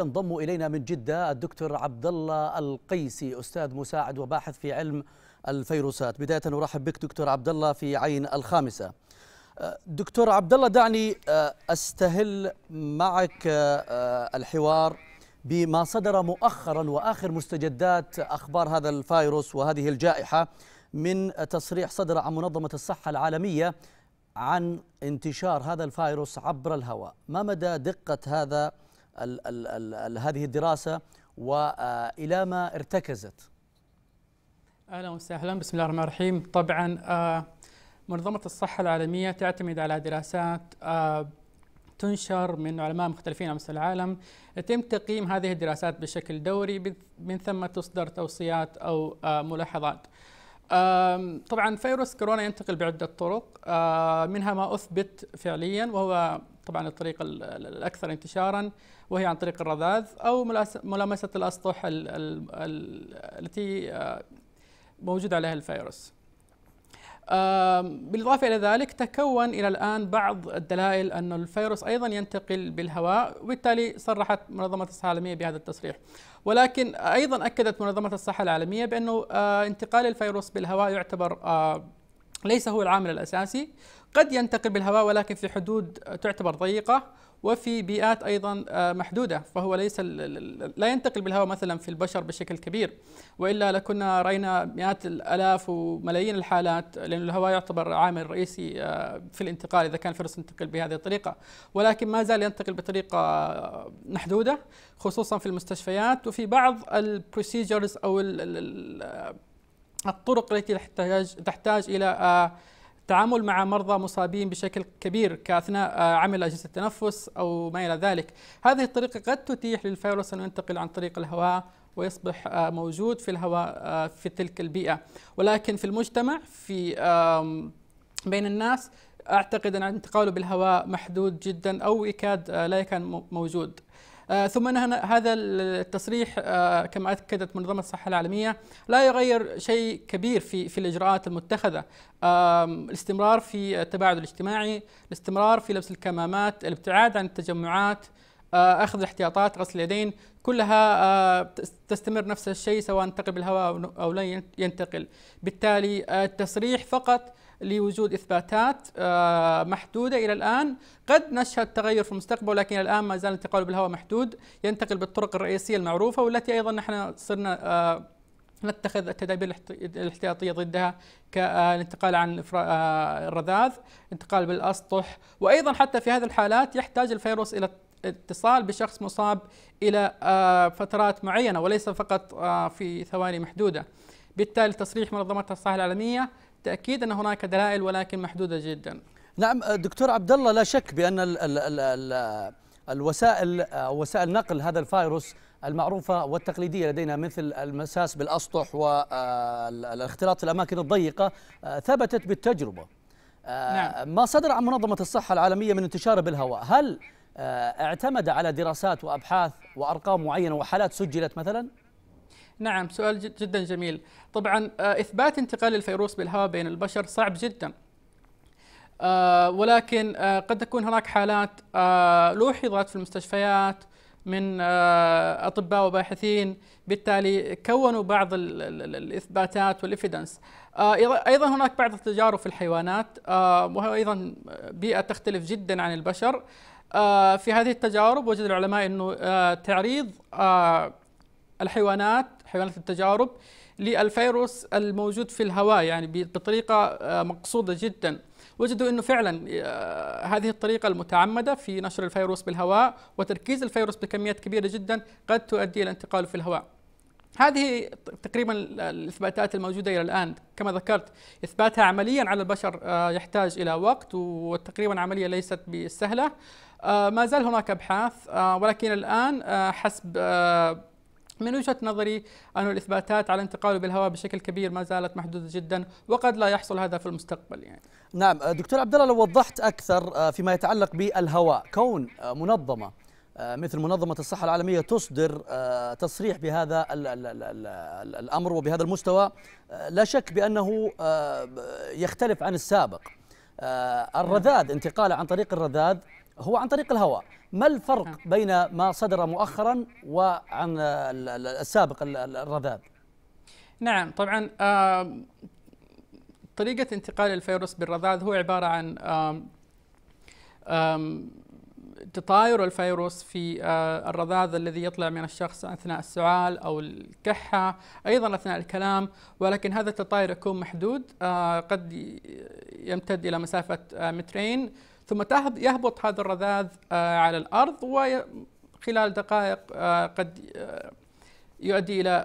ينضم الينا من جده الدكتور عبد الله القيسي استاذ مساعد وباحث في علم الفيروسات بدايه ارحب بك دكتور عبد الله في عين الخامسه أه، دكتور عبد الله دعني أه، استهل معك أه، الحوار بما صدر مؤخرا واخر مستجدات اخبار هذا الفيروس وهذه الجائحه من تصريح صدر عن منظمه الصحه العالميه عن انتشار هذا الفيروس عبر الهواء ما مدى دقه هذا الـ الـ الـ الـ هذه الدراسة وإلى آه، ما ارتكزت أهلا وسهلا بسم الله الرحمن الرحيم طبعا آه، منظمة الصحة العالمية تعتمد على دراسات آه، تنشر من علماء مختلفين على مستوى العالم يتم تقييم هذه الدراسات بشكل دوري من ثم تصدر توصيات أو ملاحظات طبعا فيروس كورونا ينتقل بعدة طرق آه، منها ما أثبت فعليا وهو طبعا الطريقة الأكثر انتشارا وهي عن طريق الرذاذ أو ملامسة الأسطح التي آه، موجود عليها الفيروس بالإضافة إلى ذلك تكون إلى الآن بعض الدلائل أن الفيروس أيضا ينتقل بالهواء وبالتالي صرحت منظمة الصحة العالمية بهذا التصريح ولكن أيضا أكدت منظمة الصحة العالمية بأنه انتقال الفيروس بالهواء يعتبر ليس هو العامل الأساسي قد ينتقل بالهواء ولكن في حدود تعتبر ضيقة وفي بيئات أيضا آه، محدودة فهو ليس لا ينتقل بالهواء مثلا في البشر بشكل كبير وإلا لكنا رأينا مئات الألاف وملايين الحالات لأن الهواء يعتبر عامل رئيسي آه، في الانتقال إذا كان الفيروس ينتقل بهذه الطريقة ولكن ما زال ينتقل بطريقة آه، محدودة خصوصا في المستشفيات وفي بعض البروسيجرز أو الطرق التي تحتاج تحتاج إلى التعامل مع مرضى مصابين بشكل كبير كاثناء آه، عمل اجهزه التنفس او ما الى ذلك، هذه الطريقه قد تتيح للفيروس ان ينتقل عن طريق الهواء ويصبح آه، موجود في الهواء آه، في تلك البيئه، ولكن في المجتمع في بين الناس اعتقد ان انتقاله بالهواء محدود جدا او يكاد لا يكون موجود. آه، ثم أن هذا التصريح آه، كما أكدت منظمة الصحة العالمية لا يغير شيء كبير في في الإجراءات المتخذة الاستمرار في التباعد الاجتماعي الاستمرار في لبس الكمامات الابتعاد عن التجمعات آه، اخذ الاحتياطات غسل اليدين كلها تستمر نفس الشيء سواء انتقل بالهواء او لا ينتقل بالتالي التصريح فقط لوجود إثباتات آه، محدودة إلى الآن قد نشهد تغير في المستقبل ولكن الآن ما زال انتقاله بالهواء محدود ينتقل بالطرق الرئيسية المعروفة والتي أيضا نحن صرنا آه، نتخذ التدابير الاحتياطيه ضدها كالانتقال عن آه، الرذاذ، انتقال بالاسطح، وايضا حتى في هذه الحالات يحتاج الفيروس الى اتصال بشخص مصاب الى فترات معينه وليس فقط في ثواني محدوده. بالتالي تصريح منظمه الصحه العالميه بالتأكيد أن هناك دلائل ولكن محدودة جدا نعم دكتور عبد الله لا شك بأن الـ الـ الـ الـ الوسائل وسائل نقل هذا الفيروس المعروفة والتقليدية لدينا مثل المساس بالأسطح والاختلاط في الأماكن الضيقة آه، ثبتت بالتجربة آه، نعم. ما صدر عن منظمة الصحة العالمية من انتشاره بالهواء هل آه، اعتمد على دراسات وأبحاث وأرقام معينة وحالات سجلت مثلا؟ نعم سؤال جدا جميل طبعا آه، إثبات انتقال الفيروس بالهواء بين البشر صعب جدا آه، ولكن آه، قد تكون هناك حالات لوحظت في المستشفيات من أطباء وباحثين بالتالي كونوا بعض الإثباتات والإفيدنس أيضا هناك بعض التجارب في الحيوانات وهي أيضا بيئة تختلف جدا عن البشر في هذه التجارب وجد العلماء أنه تعريض الحيوانات حيوانات التجارب للفيروس الموجود في الهواء يعني بطريقة آه، مقصودة جدا وجدوا أنه فعلا آه، هذه الطريقة المتعمدة في نشر الفيروس بالهواء وتركيز الفيروس بكميات كبيرة جدا قد تؤدي إلى انتقاله في الهواء هذه تقريبا الاثباتات الموجوده الى الان كما ذكرت اثباتها عمليا على البشر آه، يحتاج الى وقت وتقريبا عمليه ليست بالسهله ما زال هناك ابحاث ولكن الان حسب من وجهة نظري أن الإثباتات على انتقاله بالهواء بشكل كبير ما زالت محدودة جدا وقد لا يحصل هذا في المستقبل يعني. نعم آه، دكتور عبد الله لو وضحت أكثر آه، فيما يتعلق بالهواء كون آه، منظمة مثل منظمة الصحة العالمية تصدر تصريح بهذا الأمر وبهذا المستوى لا شك بأنه يختلف عن السابق الرذاذ انتقاله عن طريق الرذاذ هو عن طريق الهواء ما الفرق نعم. بين ما صدر مؤخرا وعن السابق الرذاذ نعم طبعا طريقة انتقال الفيروس بالرذاذ هو عبارة عن تطاير الفيروس في الرذاذ الذي يطلع من الشخص اثناء السعال او الكحه ايضا اثناء الكلام ولكن هذا التطاير يكون محدود قد يمتد الى مسافه مترين ثم يهبط هذا الرذاذ آه، على الأرض وخلال دقائق آه، قد آه، يؤدي إلى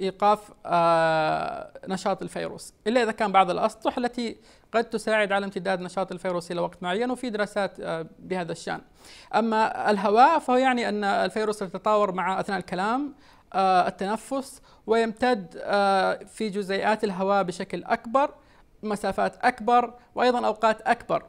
ايقاف نشاط الفيروس الا اذا كان بعض الاسطح التي قد تساعد على امتداد نشاط الفيروس الى وقت معين وفي دراسات بهذا الشان اما الهواء فهو يعني ان الفيروس يتطاور مع اثناء الكلام التنفس ويمتد في جزيئات الهواء بشكل اكبر مسافات اكبر وايضا اوقات اكبر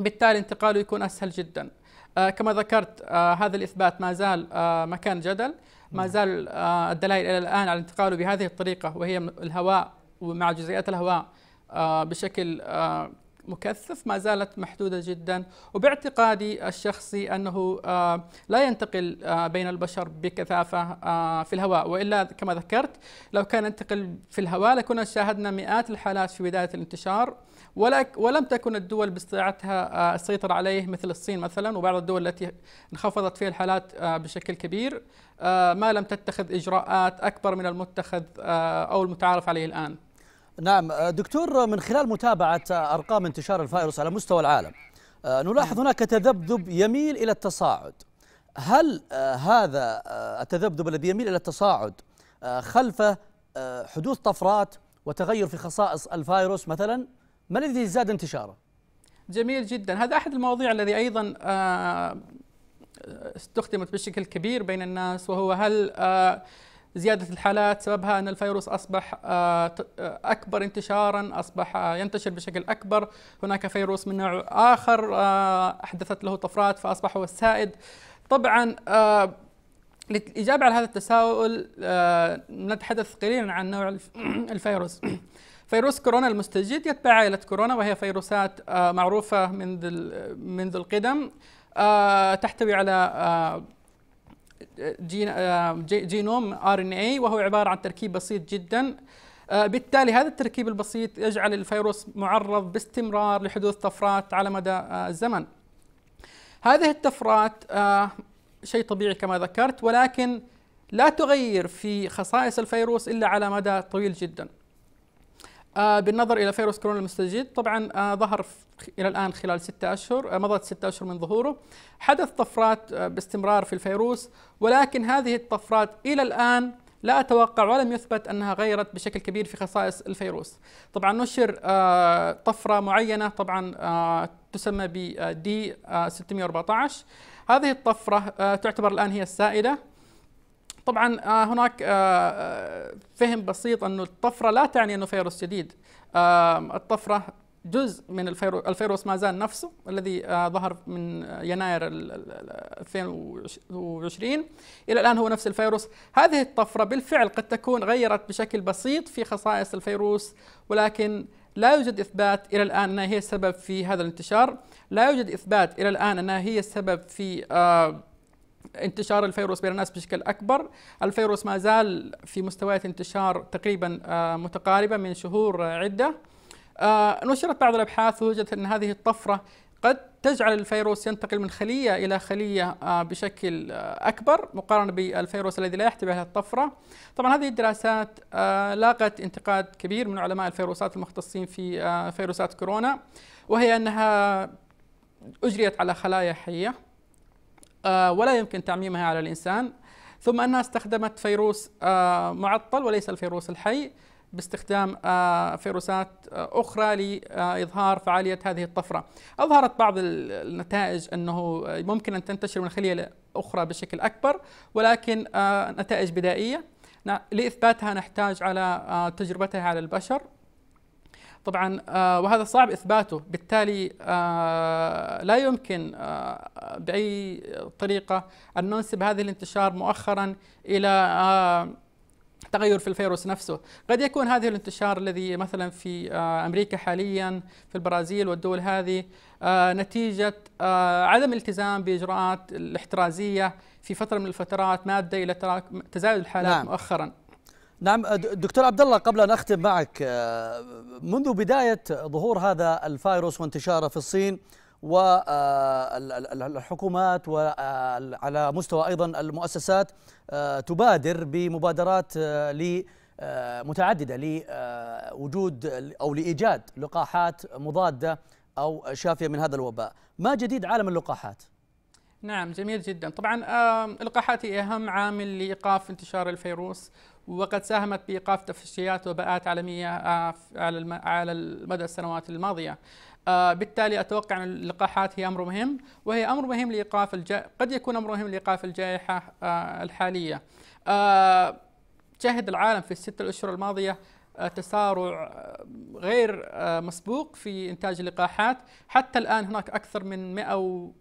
بالتالي انتقاله يكون أسهل جدا آه، كما ذكرت آه، هذا الإثبات ما زال آه، مكان جدل ما نعم. زال الدلائل إلى الآن على انتقاله بهذه الطريقة وهي الهواء ومع جزيئات الهواء بشكل مكثف ما زالت محدودة جدا وباعتقادي الشخصي أنه لا ينتقل بين البشر بكثافة في الهواء وإلا كما ذكرت لو كان ينتقل في الهواء لكنا شاهدنا مئات الحالات في بداية الانتشار ولم تكن الدول باستطاعتها السيطرة آه، عليه مثل الصين مثلا وبعض الدول التي انخفضت فيها الحالات آه، بشكل كبير آه، ما لم تتخذ إجراءات أكبر من المتخذ أو المتعارف عليه الآن نعم دكتور من خلال متابعة أرقام انتشار الفيروس على مستوى العالم نلاحظ نعم. هناك تذبذب يميل إلى التصاعد هل هذا التذبذب الذي يميل إلى التصاعد خلفه حدوث طفرات وتغير في خصائص الفيروس مثلا ما الذي زاد انتشاره؟ جميل جدا هذا أحد المواضيع الذي أيضا آه، استخدمت بشكل كبير بين الناس وهو هل آه، زيادة الحالات سببها أن الفيروس أصبح آه، أكبر انتشارا أصبح ينتشر بشكل أكبر هناك فيروس من نوع آخر أحدثت له طفرات فأصبح هو السائد طبعا للإجابة على هذا التساؤل نتحدث قليلا عن نوع الفيروس فيروس كورونا المستجد يتبع عائلة كورونا وهي فيروسات آه، معروفة منذ منذ القدم آه، تحتوي على آه، جينوم ار ان اي وهو عبارة عن تركيب بسيط جدا بالتالي هذا التركيب البسيط يجعل الفيروس معرض باستمرار لحدوث طفرات على مدى الزمن هذه الطفرات شيء طبيعي كما ذكرت ولكن لا تغير في خصائص الفيروس الا على مدى طويل جدا آه، بالنظر الى فيروس كورونا المستجد طبعا آه، ظهر الى الان خلال ستة اشهر آه، مضت ستة اشهر من ظهوره حدث طفرات باستمرار في الفيروس ولكن هذه الطفرات الى الان لا اتوقع ولم يثبت انها غيرت بشكل كبير في خصائص الفيروس. طبعا نشر طفره معينه طبعا تسمى ب دي 614 هذه الطفره تعتبر الان هي السائده طبعا آه، هناك آه، آه، فهم بسيط انه الطفرة لا تعني أنه فيروس جديد الطفرة جزء من الفيروس ما زال نفسه الذي ظهر من يناير 2020 إلى الآن هو نفس الفيروس هذه الطفرة بالفعل قد تكون غيرت بشكل بسيط في خصائص الفيروس ولكن لا يوجد إثبات إلى الآن أنها هي السبب في هذا الانتشار لا يوجد إثبات إلى الآن أنها هي السبب في انتشار الفيروس بين الناس بشكل أكبر الفيروس ما زال في مستويات انتشار تقريبا آه، متقاربة من شهور آه، عدة آه، نشرت بعض الأبحاث وجدت أن هذه الطفرة قد تجعل الفيروس ينتقل من خلية إلى خلية بشكل أكبر مقارنة بالفيروس الذي لا يحتوي على الطفرة طبعا هذه الدراسات لاقت انتقاد كبير من علماء الفيروسات المختصين في فيروسات كورونا وهي أنها أجريت على خلايا حية آه، ولا يمكن تعميمها على الإنسان ثم أنها استخدمت فيروس آه، معطل وليس الفيروس الحي باستخدام آه، فيروسات أخرى لإظهار فعالية هذه الطفرة أظهرت بعض النتائج أنه ممكن أن تنتشر من خلية أخرى بشكل أكبر ولكن نتائج بدائية لإثباتها نحتاج على تجربتها على البشر طبعا آه، وهذا صعب اثباته بالتالي آه، لا يمكن آه، باي طريقه ان ننسب هذا الانتشار مؤخرا الى تغير في الفيروس نفسه قد يكون هذا الانتشار الذي مثلا في أمريكا حاليا في البرازيل والدول هذه نتيجة عدم الالتزام بإجراءات الاحترازية في فترة من الفترات مادة إلى تزايد الحالات نعم. مؤخرا نعم دكتور عبد الله قبل ان اختم معك آه، منذ بدايه ظهور هذا الفيروس وانتشاره في الصين والحكومات آه، وعلى آه، مستوى ايضا المؤسسات تبادر بمبادرات متعدده لوجود او لايجاد لقاحات مضاده او شافيه من هذا الوباء، ما جديد عالم اللقاحات؟ نعم جميل جدا طبعا اللقاحات هي اهم عامل لايقاف انتشار الفيروس وقد ساهمت بإيقاف تفشيات وباءات عالمية على مدى السنوات الماضية آه، بالتالي أتوقع أن اللقاحات هي أمر مهم وهي أمر مهم لإيقاف الجائحة قد يكون أمر مهم لإيقاف الجائحة آه، الحالية آه، شهد العالم في الستة الأشهر الماضية تسارع غير آه، مسبوق في إنتاج اللقاحات حتى الآن هناك أكثر من 160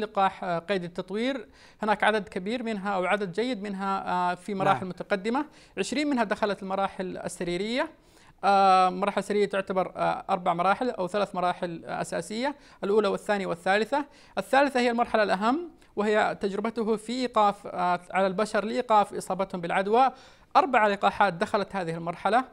لقاح آه، قيد التطوير هناك عدد كبير منها أو عدد جيد منها آه، في مراحل نعم. متقدمة 20 منها دخلت المراحل السريرية مراحل سرية تعتبر أربع مراحل أو ثلاث مراحل أساسية الأولى والثانية والثالثة الثالثة هي المرحلة الأهم وهي تجربته في إيقاف على البشر لإيقاف إصابتهم بالعدوى أربع لقاحات دخلت هذه المرحلة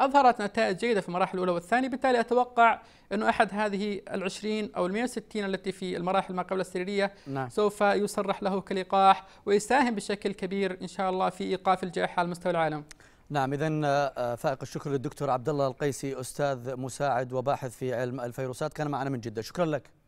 أظهرت نتائج جيدة في المراحل الأولى والثانية بالتالي أتوقع أنه أحد هذه العشرين أو المئة وستين التي في المراحل ما قبل السريرية نعم. سوف يصرح له كلقاح ويساهم بشكل كبير إن شاء الله في إيقاف الجائحة على مستوى العالم نعم اذا آه، فائق الشكر للدكتور عبد الله القيسي استاذ مساعد وباحث في علم الفيروسات كان معنا من جده شكرا لك